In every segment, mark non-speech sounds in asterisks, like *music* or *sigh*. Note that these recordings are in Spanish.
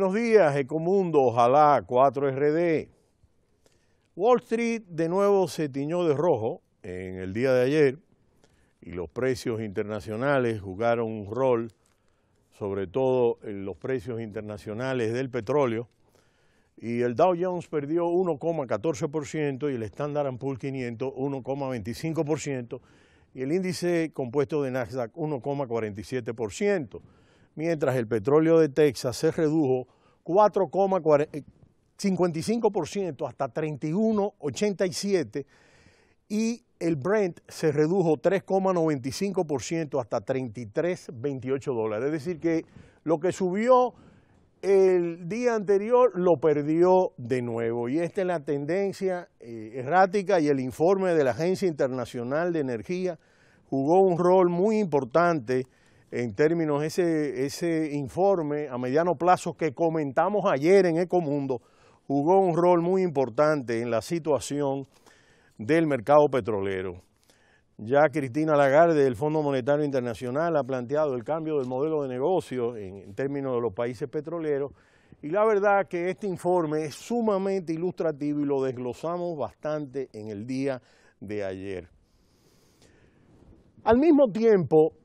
Buenos días, Ecomundo, ojalá 4RD. Wall Street de nuevo se tiñó de rojo en el día de ayer y los precios internacionales jugaron un rol, sobre todo en los precios internacionales del petróleo. Y el Dow Jones perdió 1,14% y el Standard Poor's 500 1,25% y el índice compuesto de Nasdaq 1,47% mientras el petróleo de Texas se redujo 4,55% eh, hasta 31,87% y el Brent se redujo 3,95% hasta 33,28 dólares. Es decir, que lo que subió el día anterior lo perdió de nuevo. Y esta es la tendencia eh, errática y el informe de la Agencia Internacional de Energía jugó un rol muy importante en términos ese, ese informe a mediano plazo que comentamos ayer en Ecomundo, jugó un rol muy importante en la situación del mercado petrolero. Ya Cristina Lagarde del Fondo Monetario Internacional ha planteado el cambio del modelo de negocio en términos de los países petroleros y la verdad que este informe es sumamente ilustrativo y lo desglosamos bastante en el día de ayer. Al mismo tiempo,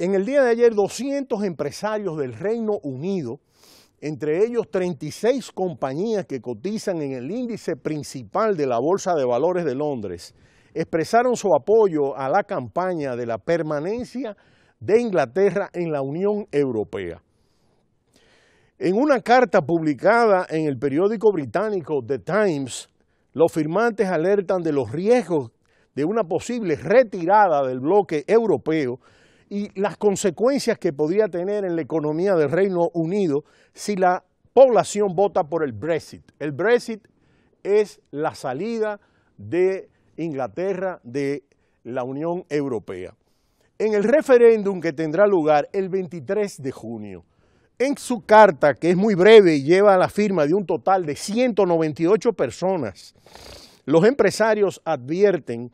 en el día de ayer, 200 empresarios del Reino Unido, entre ellos 36 compañías que cotizan en el índice principal de la Bolsa de Valores de Londres, expresaron su apoyo a la campaña de la permanencia de Inglaterra en la Unión Europea. En una carta publicada en el periódico británico The Times, los firmantes alertan de los riesgos de una posible retirada del bloque europeo y las consecuencias que podría tener en la economía del Reino Unido si la población vota por el Brexit. El Brexit es la salida de Inglaterra de la Unión Europea. En el referéndum que tendrá lugar el 23 de junio, en su carta, que es muy breve y lleva la firma de un total de 198 personas, los empresarios advierten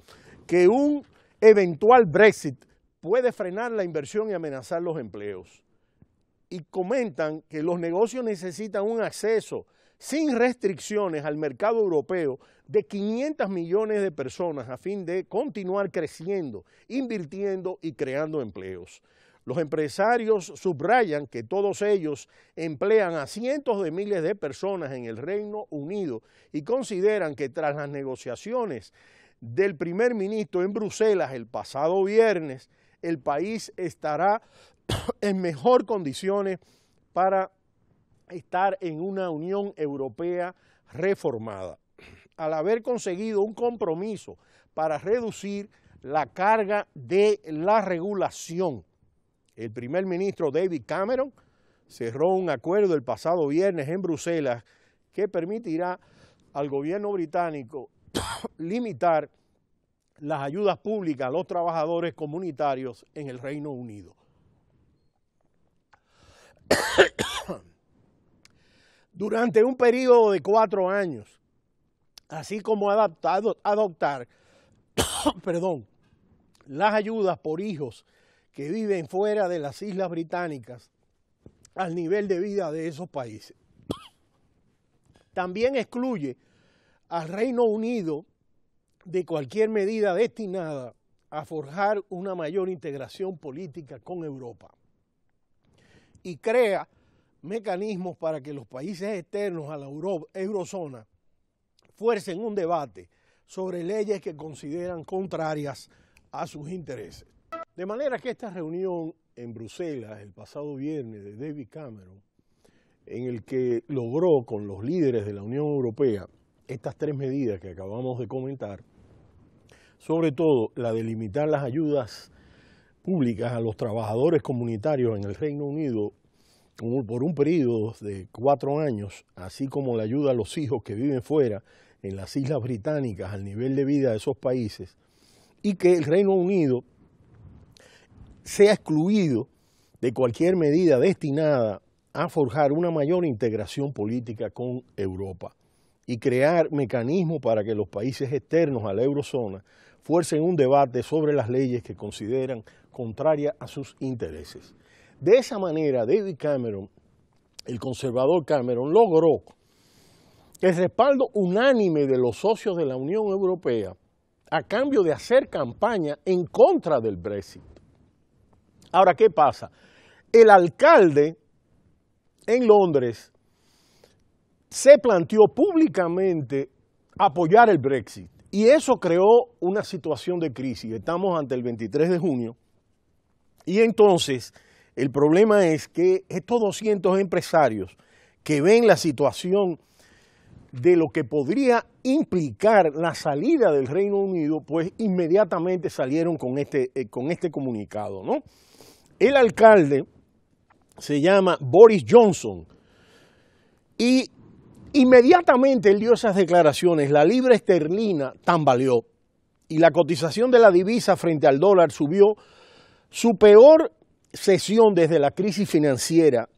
que un eventual Brexit puede frenar la inversión y amenazar los empleos. Y comentan que los negocios necesitan un acceso sin restricciones al mercado europeo de 500 millones de personas a fin de continuar creciendo, invirtiendo y creando empleos. Los empresarios subrayan que todos ellos emplean a cientos de miles de personas en el Reino Unido y consideran que tras las negociaciones del primer ministro en Bruselas el pasado viernes, el país estará *coughs* en mejor condiciones para estar en una Unión Europea reformada. Al haber conseguido un compromiso para reducir la carga de la regulación, el primer ministro David Cameron cerró un acuerdo el pasado viernes en Bruselas que permitirá al gobierno británico *coughs* limitar las ayudas públicas a los trabajadores comunitarios en el Reino Unido. *coughs* Durante un periodo de cuatro años, así como adoptar *coughs* perdón, las ayudas por hijos que viven fuera de las islas británicas al nivel de vida de esos países. *coughs* También excluye al Reino Unido de cualquier medida destinada a forjar una mayor integración política con Europa y crea mecanismos para que los países externos a la eurozona fuercen un debate sobre leyes que consideran contrarias a sus intereses. De manera que esta reunión en Bruselas el pasado viernes de David Cameron, en el que logró con los líderes de la Unión Europea estas tres medidas que acabamos de comentar, sobre todo la de limitar las ayudas públicas a los trabajadores comunitarios en el Reino Unido por un periodo de cuatro años, así como la ayuda a los hijos que viven fuera en las islas británicas al nivel de vida de esos países, y que el Reino Unido sea excluido de cualquier medida destinada a forjar una mayor integración política con Europa y crear mecanismos para que los países externos a la eurozona fuercen un debate sobre las leyes que consideran contrarias a sus intereses. De esa manera, David Cameron, el conservador Cameron, logró el respaldo unánime de los socios de la Unión Europea a cambio de hacer campaña en contra del Brexit. Ahora, ¿qué pasa? El alcalde en Londres se planteó públicamente apoyar el Brexit y eso creó una situación de crisis. Estamos ante el 23 de junio y entonces el problema es que estos 200 empresarios que ven la situación de lo que podría implicar la salida del Reino Unido, pues inmediatamente salieron con este, eh, con este comunicado. ¿no? El alcalde se llama Boris Johnson y Inmediatamente él dio esas declaraciones, la libra esterlina tambaleó y la cotización de la divisa frente al dólar subió su peor sesión desde la crisis financiera,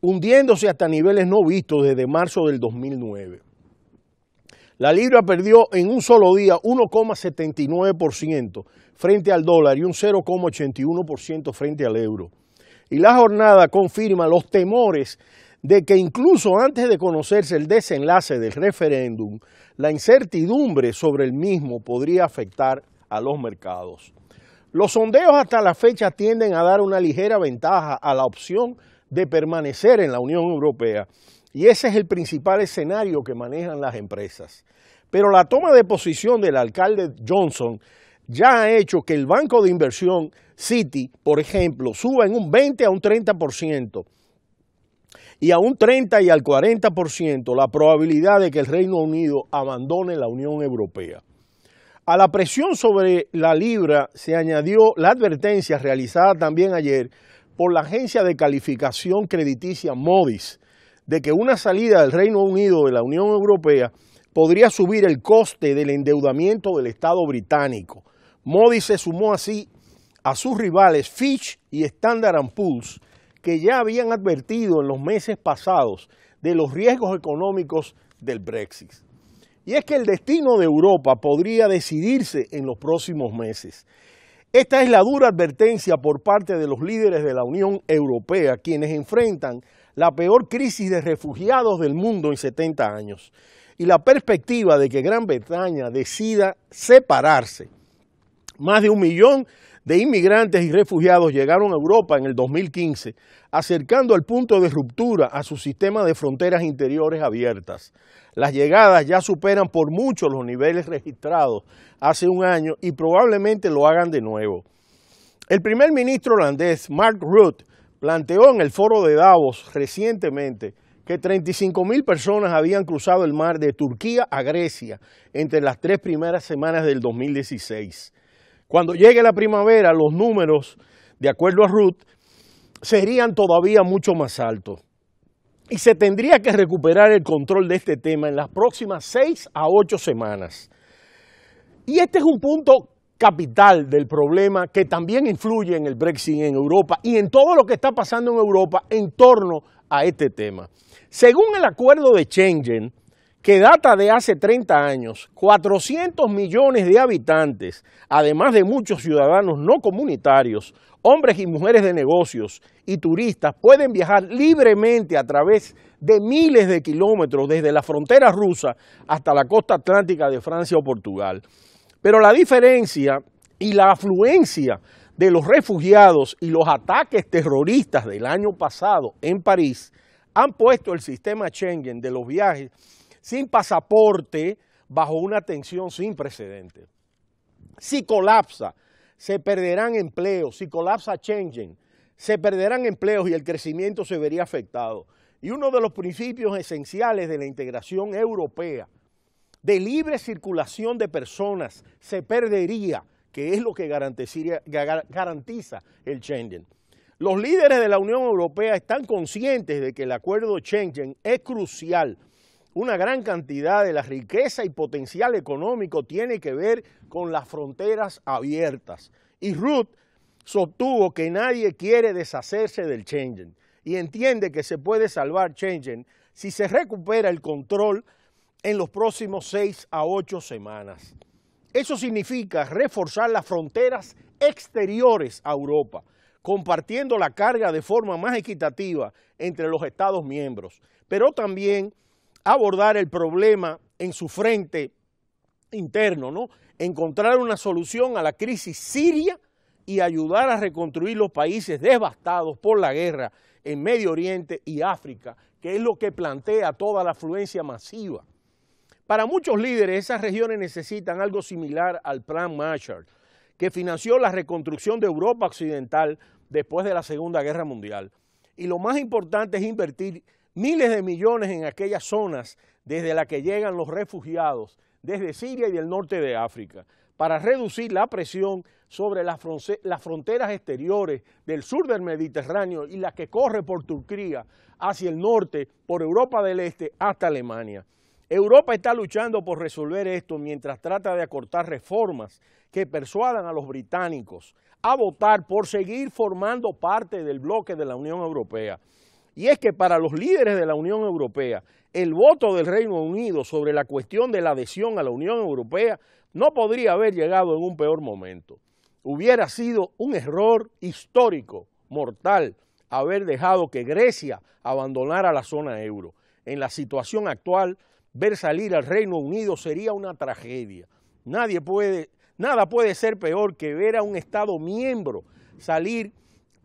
hundiéndose hasta niveles no vistos desde marzo del 2009. La libra perdió en un solo día 1,79% frente al dólar y un 0,81% frente al euro. Y la jornada confirma los temores de que incluso antes de conocerse el desenlace del referéndum, la incertidumbre sobre el mismo podría afectar a los mercados. Los sondeos hasta la fecha tienden a dar una ligera ventaja a la opción de permanecer en la Unión Europea y ese es el principal escenario que manejan las empresas. Pero la toma de posición del alcalde Johnson ya ha hecho que el banco de inversión Citi, por ejemplo, suba en un 20 a un 30% y a un 30 y al 40% la probabilidad de que el Reino Unido abandone la Unión Europea. A la presión sobre la libra se añadió la advertencia realizada también ayer por la agencia de calificación crediticia Modis de que una salida del Reino Unido de la Unión Europea podría subir el coste del endeudamiento del Estado británico. Modis se sumó así a sus rivales Fitch y Standard Poor's, que ya habían advertido en los meses pasados de los riesgos económicos del Brexit. Y es que el destino de Europa podría decidirse en los próximos meses. Esta es la dura advertencia por parte de los líderes de la Unión Europea, quienes enfrentan la peor crisis de refugiados del mundo en 70 años. Y la perspectiva de que Gran Bretaña decida separarse. Más de un millón de inmigrantes y refugiados llegaron a Europa en el 2015, acercando al punto de ruptura a su sistema de fronteras interiores abiertas. Las llegadas ya superan por mucho los niveles registrados hace un año y probablemente lo hagan de nuevo. El primer ministro holandés, Mark Rutte, planteó en el foro de Davos recientemente que 35 mil personas habían cruzado el mar de Turquía a Grecia entre las tres primeras semanas del 2016. Cuando llegue la primavera, los números, de acuerdo a Ruth, serían todavía mucho más altos. Y se tendría que recuperar el control de este tema en las próximas seis a ocho semanas. Y este es un punto capital del problema que también influye en el Brexit en Europa y en todo lo que está pasando en Europa en torno a este tema. Según el acuerdo de Schengen, que data de hace 30 años, 400 millones de habitantes, además de muchos ciudadanos no comunitarios, hombres y mujeres de negocios y turistas pueden viajar libremente a través de miles de kilómetros desde la frontera rusa hasta la costa atlántica de Francia o Portugal. Pero la diferencia y la afluencia de los refugiados y los ataques terroristas del año pasado en París han puesto el sistema Schengen de los viajes sin pasaporte bajo una tensión sin precedente. Si colapsa, se perderán empleos, si colapsa Schengen, se perderán empleos y el crecimiento se vería afectado. Y uno de los principios esenciales de la integración europea, de libre circulación de personas, se perdería, que es lo que garantiza el Schengen. Los líderes de la Unión Europea están conscientes de que el acuerdo Schengen es crucial una gran cantidad de la riqueza y potencial económico tiene que ver con las fronteras abiertas. Y Ruth sostuvo que nadie quiere deshacerse del Schengen y entiende que se puede salvar Schengen si se recupera el control en los próximos seis a ocho semanas. Eso significa reforzar las fronteras exteriores a Europa, compartiendo la carga de forma más equitativa entre los Estados miembros, pero también abordar el problema en su frente interno, ¿no? Encontrar una solución a la crisis siria y ayudar a reconstruir los países devastados por la guerra en Medio Oriente y África, que es lo que plantea toda la afluencia masiva. Para muchos líderes, esas regiones necesitan algo similar al Plan Marshall, que financió la reconstrucción de Europa Occidental después de la Segunda Guerra Mundial. Y lo más importante es invertir miles de millones en aquellas zonas desde las que llegan los refugiados desde Siria y del norte de África, para reducir la presión sobre las, fronteras exteriores del sur del Mediterráneo y la que corre por Turquía hacia el norte, por Europa del Este hasta Alemania. Europa está luchando por resolver esto mientras trata de acortar reformas que persuadan a los británicos a votar por seguir formando parte del bloque de la Unión Europea y es que para los líderes de la Unión Europea, el voto del Reino Unido sobre la cuestión de la adhesión a la Unión Europea no podría haber llegado en un peor momento. Hubiera sido un error histórico, mortal, haber dejado que Grecia abandonara la zona euro. En la situación actual, ver salir al Reino Unido sería una tragedia. Nadie puede, nada puede ser peor que ver a un Estado miembro salir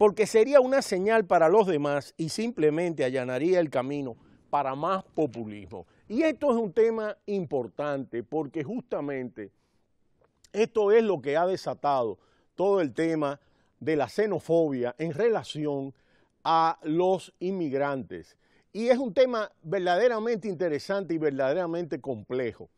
porque sería una señal para los demás y simplemente allanaría el camino para más populismo. Y esto es un tema importante porque justamente esto es lo que ha desatado todo el tema de la xenofobia en relación a los inmigrantes. Y es un tema verdaderamente interesante y verdaderamente complejo,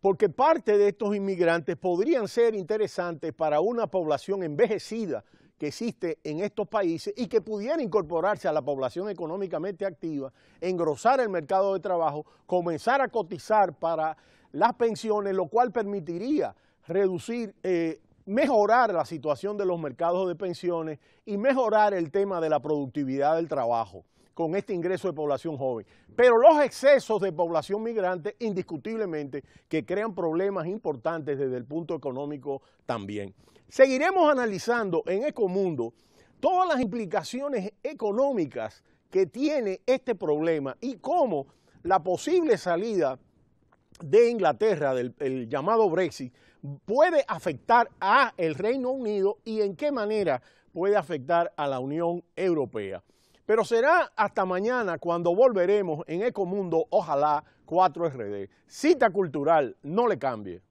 porque parte de estos inmigrantes podrían ser interesantes para una población envejecida que existe en estos países y que pudiera incorporarse a la población económicamente activa, engrosar el mercado de trabajo, comenzar a cotizar para las pensiones, lo cual permitiría reducir, eh, mejorar la situación de los mercados de pensiones y mejorar el tema de la productividad del trabajo con este ingreso de población joven. Pero los excesos de población migrante, indiscutiblemente, que crean problemas importantes desde el punto económico también. Seguiremos analizando en Ecomundo todas las implicaciones económicas que tiene este problema y cómo la posible salida de Inglaterra del llamado Brexit puede afectar a el Reino Unido y en qué manera puede afectar a la Unión Europea. Pero será hasta mañana cuando volveremos en Ecomundo, ojalá 4RD. Cita cultural, no le cambie.